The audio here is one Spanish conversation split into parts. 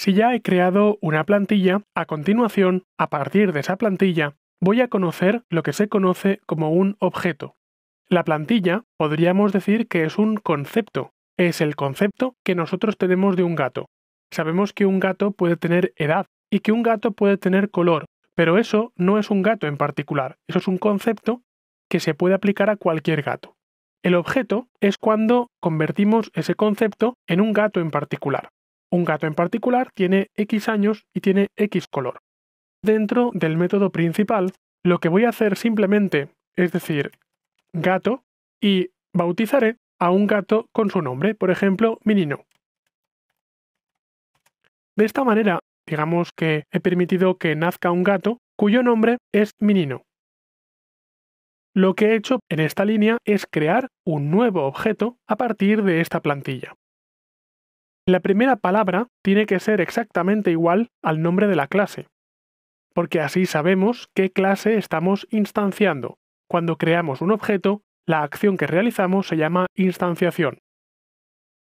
Si ya he creado una plantilla, a continuación, a partir de esa plantilla, voy a conocer lo que se conoce como un objeto. La plantilla podríamos decir que es un concepto, es el concepto que nosotros tenemos de un gato. Sabemos que un gato puede tener edad y que un gato puede tener color, pero eso no es un gato en particular, eso es un concepto que se puede aplicar a cualquier gato. El objeto es cuando convertimos ese concepto en un gato en particular. Un gato en particular tiene X años y tiene X color. Dentro del método principal, lo que voy a hacer simplemente es decir gato y bautizaré a un gato con su nombre, por ejemplo, Minino. De esta manera, digamos que he permitido que nazca un gato cuyo nombre es Minino. Lo que he hecho en esta línea es crear un nuevo objeto a partir de esta plantilla la primera palabra tiene que ser exactamente igual al nombre de la clase, porque así sabemos qué clase estamos instanciando. Cuando creamos un objeto, la acción que realizamos se llama instanciación.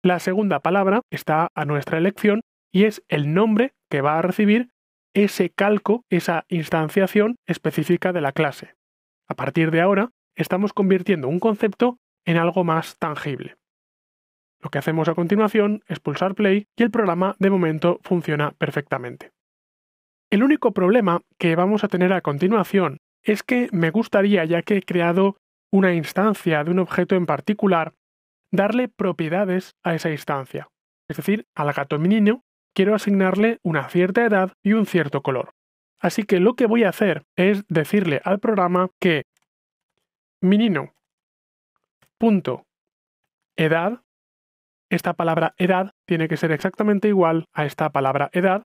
La segunda palabra está a nuestra elección y es el nombre que va a recibir ese calco, esa instanciación específica de la clase. A partir de ahora, estamos convirtiendo un concepto en algo más tangible. Lo que hacemos a continuación es pulsar play y el programa de momento funciona perfectamente. El único problema que vamos a tener a continuación es que me gustaría, ya que he creado una instancia de un objeto en particular, darle propiedades a esa instancia. Es decir, al gato niño quiero asignarle una cierta edad y un cierto color. Así que lo que voy a hacer es decirle al programa que edad esta palabra edad tiene que ser exactamente igual a esta palabra edad,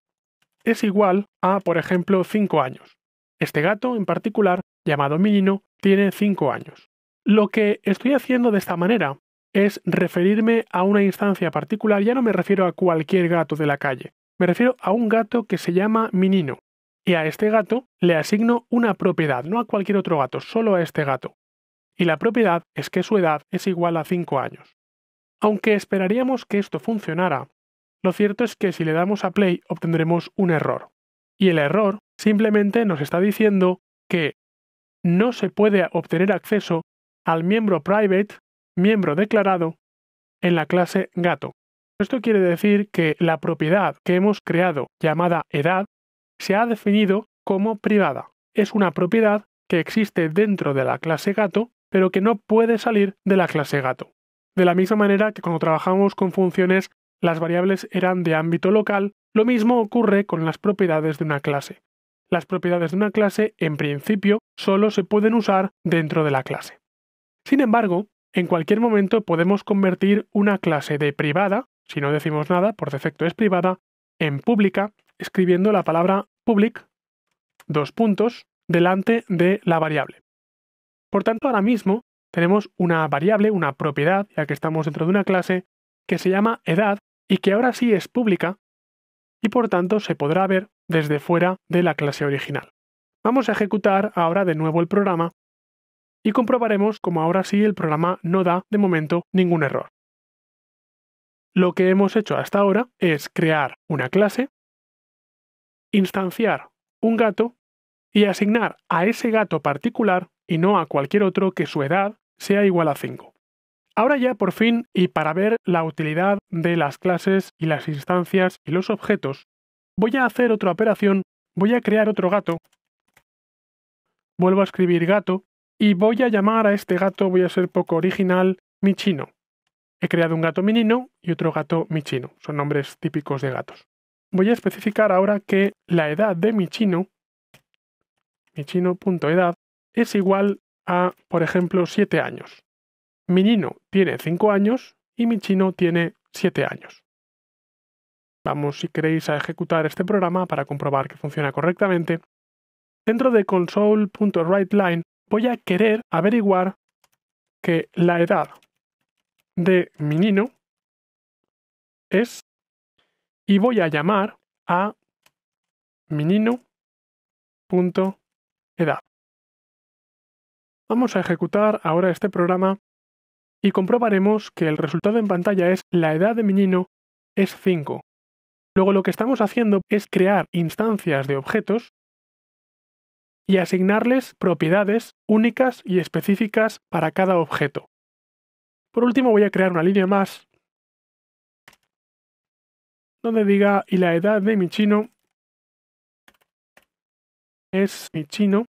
es igual a, por ejemplo, 5 años. Este gato en particular, llamado Minino, tiene 5 años. Lo que estoy haciendo de esta manera es referirme a una instancia particular, ya no me refiero a cualquier gato de la calle, me refiero a un gato que se llama Minino, y a este gato le asigno una propiedad, no a cualquier otro gato, solo a este gato. Y la propiedad es que su edad es igual a 5 años. Aunque esperaríamos que esto funcionara, lo cierto es que si le damos a play obtendremos un error. Y el error simplemente nos está diciendo que no se puede obtener acceso al miembro private, miembro declarado, en la clase gato. Esto quiere decir que la propiedad que hemos creado llamada edad se ha definido como privada. Es una propiedad que existe dentro de la clase gato, pero que no puede salir de la clase gato. De la misma manera que cuando trabajamos con funciones las variables eran de ámbito local, lo mismo ocurre con las propiedades de una clase. Las propiedades de una clase, en principio, solo se pueden usar dentro de la clase. Sin embargo, en cualquier momento podemos convertir una clase de privada, si no decimos nada, por defecto es privada, en pública, escribiendo la palabra public, dos puntos, delante de la variable. Por tanto, ahora mismo tenemos una variable, una propiedad, ya que estamos dentro de una clase, que se llama edad y que ahora sí es pública y por tanto se podrá ver desde fuera de la clase original. Vamos a ejecutar ahora de nuevo el programa y comprobaremos como ahora sí el programa no da de momento ningún error. Lo que hemos hecho hasta ahora es crear una clase, instanciar un gato y asignar a ese gato particular y no a cualquier otro que su edad, sea igual a 5. Ahora ya por fin, y para ver la utilidad de las clases y las instancias y los objetos, voy a hacer otra operación, voy a crear otro gato, vuelvo a escribir gato, y voy a llamar a este gato, voy a ser poco original, Michino. He creado un gato minino y otro gato Michino, son nombres típicos de gatos. Voy a especificar ahora que la edad de mi chino, Michino, michino.edad, es igual a, por ejemplo, 7 años. Mi nino tiene 5 años y mi chino tiene 7 años. Vamos, si queréis, a ejecutar este programa para comprobar que funciona correctamente. Dentro de console.writeLine voy a querer averiguar que la edad de mi niño es y voy a llamar a mi niño.edad. Vamos a ejecutar ahora este programa y comprobaremos que el resultado en pantalla es la edad de mi niño es 5. Luego lo que estamos haciendo es crear instancias de objetos y asignarles propiedades únicas y específicas para cada objeto. Por último voy a crear una línea más donde diga y la edad de mi chino es mi chino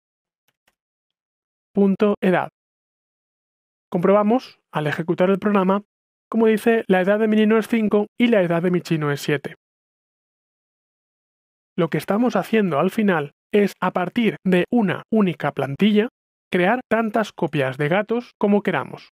.edad. Comprobamos, al ejecutar el programa, como dice, la edad de mi niño es 5 y la edad de mi chino es 7. Lo que estamos haciendo al final es, a partir de una única plantilla, crear tantas copias de gatos como queramos.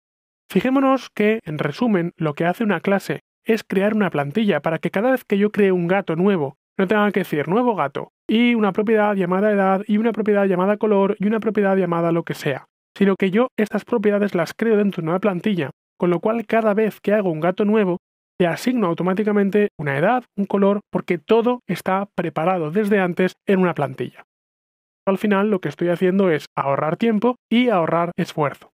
Fijémonos que, en resumen, lo que hace una clase es crear una plantilla para que cada vez que yo cree un gato nuevo no tenga que decir nuevo gato, y una propiedad llamada edad, y una propiedad llamada color, y una propiedad llamada lo que sea, sino que yo estas propiedades las creo dentro de una plantilla, con lo cual cada vez que hago un gato nuevo, le asigno automáticamente una edad, un color, porque todo está preparado desde antes en una plantilla. Al final lo que estoy haciendo es ahorrar tiempo y ahorrar esfuerzo.